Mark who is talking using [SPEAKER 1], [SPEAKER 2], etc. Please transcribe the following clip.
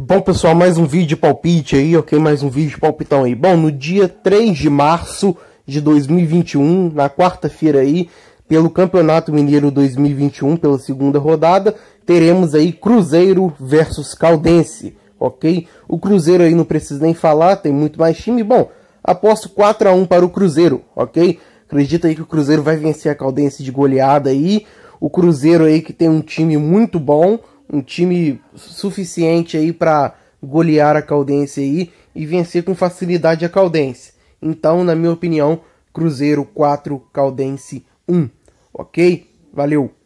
[SPEAKER 1] Bom, pessoal, mais um vídeo de palpite aí, ok? Mais um vídeo de palpitão aí. Bom, no dia 3 de março de 2021, na quarta-feira aí, pelo Campeonato Mineiro 2021, pela segunda rodada, teremos aí Cruzeiro versus Caldense, ok? O Cruzeiro aí não precisa nem falar, tem muito mais time. Bom, aposto 4 a 1 para o Cruzeiro, ok? Acredita aí que o Cruzeiro vai vencer a Caldense de goleada aí. O Cruzeiro aí que tem um time muito bom, um time suficiente aí para golear a Caldense aí e vencer com facilidade a Caldense. Então, na minha opinião, Cruzeiro 4, Caldense 1. OK? Valeu.